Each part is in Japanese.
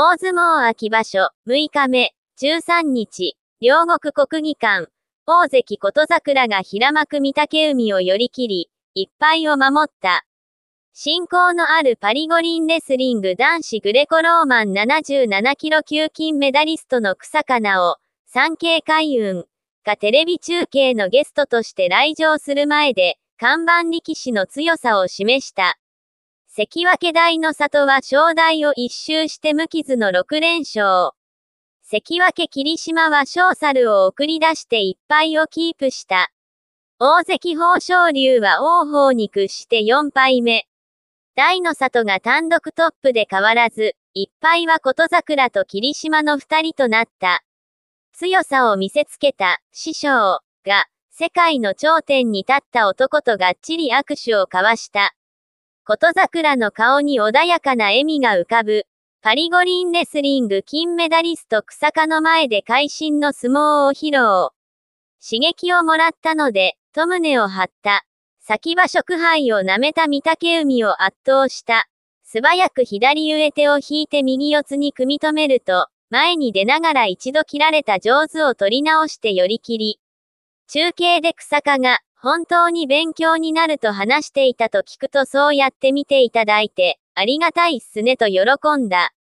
大相撲秋場所、6日目、13日、両国国技館、大関琴桜が平幕御嶽海を寄り切り、一敗を守った。信仰のあるパリ五輪レスリング男子グレコローマン77キロ級金メダリストの草かなを、産経海運がテレビ中継のゲストとして来場する前で、看板力士の強さを示した。関脇大の里は正代を一周して無傷の6連勝。関脇霧島は小猿を送り出して1敗をキープした。大関豊昇龍は王鵬に屈して4敗目。大の里が単独トップで変わらず、1敗は琴桜と霧島の2人となった。強さを見せつけた、師匠が、世界の頂点に立った男とがっちり握手を交わした。琴桜の顔に穏やかな笑みが浮かぶ。パリ五輪レスリング金メダリスト草加の前で会心の相撲を披露。刺激をもらったので、と胸を張った。先場食杯を舐めた御嶽海を圧倒した。素早く左上手を引いて右四つに組み止めると、前に出ながら一度切られた上手を取り直して寄り切り。中継で草加が、本当に勉強になると話していたと聞くとそうやって見ていただいて、ありがたいっすねと喜んだ。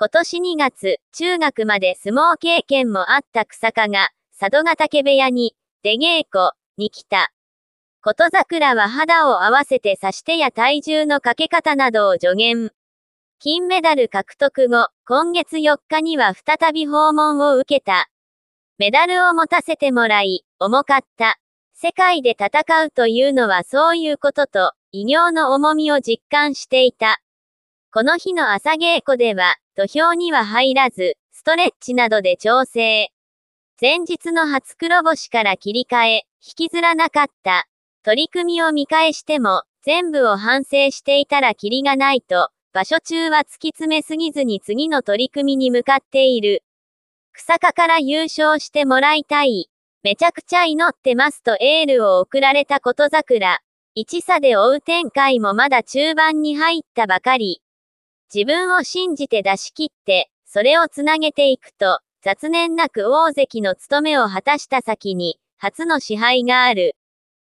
今年2月、中学まで相撲経験もあった草加が、佐渡ヶ嶽部屋に、出稽古、に来た。琴桜は肌を合わせて刺し手や体重のかけ方などを助言。金メダル獲得後、今月4日には再び訪問を受けた。メダルを持たせてもらい、重かった。世界で戦うというのはそういうことと、異業の重みを実感していた。この日の朝稽古では、土俵には入らず、ストレッチなどで調整。前日の初黒星から切り替え、引きずらなかった。取り組みを見返しても、全部を反省していたらキリがないと、場所中は突き詰めすぎずに次の取り組みに向かっている。草加から優勝してもらいたい。めちゃくちゃ祈ってますとエールを送られたこと桜。一差で追う展開もまだ中盤に入ったばかり。自分を信じて出し切って、それをつなげていくと、雑念なく大関の務めを果たした先に、初の支配がある。